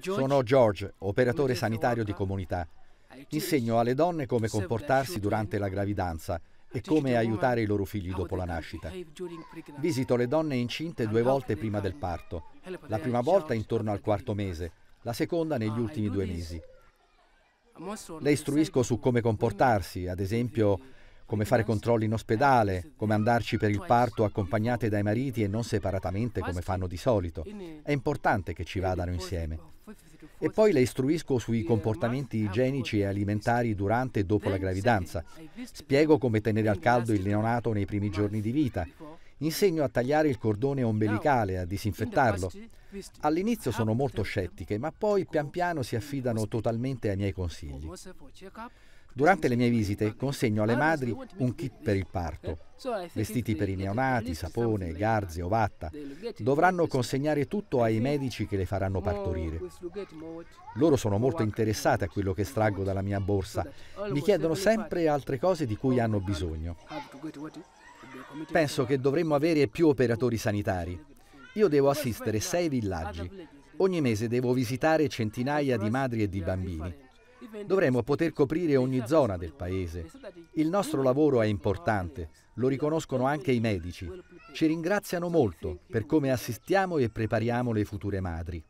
Sono George, operatore sanitario di comunità. Insegno alle donne come comportarsi durante la gravidanza e come aiutare i loro figli dopo la nascita. Visito le donne incinte due volte prima del parto, la prima volta intorno al quarto mese, la seconda negli ah, ultimi due mesi. Le istruisco su come comportarsi, ad esempio come fare controlli in ospedale, come andarci per il parto accompagnate dai mariti e non separatamente come fanno di solito. È importante che ci vadano insieme. E poi le istruisco sui comportamenti igienici e alimentari durante e dopo la gravidanza. Spiego come tenere al caldo il neonato nei primi giorni di vita. Insegno a tagliare il cordone ombelicale, a disinfettarlo. All'inizio sono molto scettiche, ma poi pian piano si affidano totalmente ai miei consigli. Durante le mie visite consegno alle madri un kit per il parto, vestiti per i neonati, sapone, garze, ovatta. Dovranno consegnare tutto ai medici che le faranno partorire. Loro sono molto interessate a quello che estraggo dalla mia borsa. Mi chiedono sempre altre cose di cui hanno bisogno. Penso che dovremmo avere più operatori sanitari. Io devo assistere sei villaggi. Ogni mese devo visitare centinaia di madri e di bambini. Dovremmo poter coprire ogni zona del paese. Il nostro lavoro è importante, lo riconoscono anche i medici. Ci ringraziano molto per come assistiamo e prepariamo le future madri.